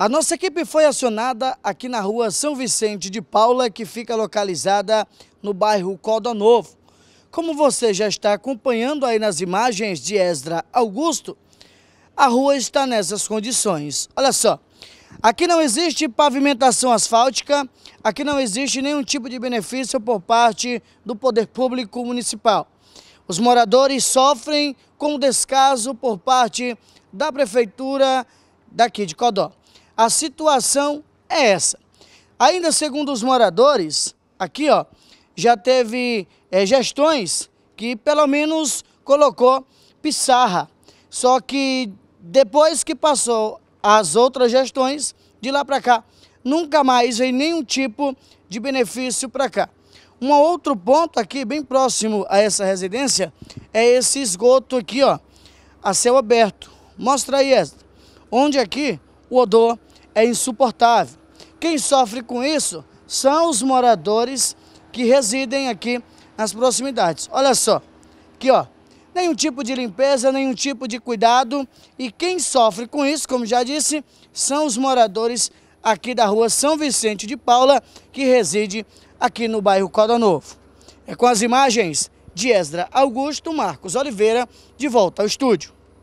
A nossa equipe foi acionada aqui na rua São Vicente de Paula, que fica localizada no bairro Coda Novo. Como você já está acompanhando aí nas imagens de Esdra Augusto, a rua está nessas condições. Olha só, aqui não existe pavimentação asfáltica, aqui não existe nenhum tipo de benefício por parte do Poder Público Municipal. Os moradores sofrem com descaso por parte da Prefeitura daqui de Codó. A situação é essa. Ainda segundo os moradores, aqui ó, já teve é, gestões que pelo menos colocou pissarra. Só que depois que passou as outras gestões, de lá para cá, nunca mais vem nenhum tipo de benefício para cá. Um outro ponto aqui, bem próximo a essa residência, é esse esgoto aqui, ó, a céu aberto. Mostra aí, Ezra, onde aqui o odor é insuportável. Quem sofre com isso são os moradores que residem aqui nas proximidades. Olha só, aqui ó, nenhum tipo de limpeza, nenhum tipo de cuidado. E quem sofre com isso, como já disse, são os moradores aqui da rua São Vicente de Paula, que reside aqui no bairro Coda Novo. É com as imagens de Esdra Augusto Marcos Oliveira, de volta ao estúdio.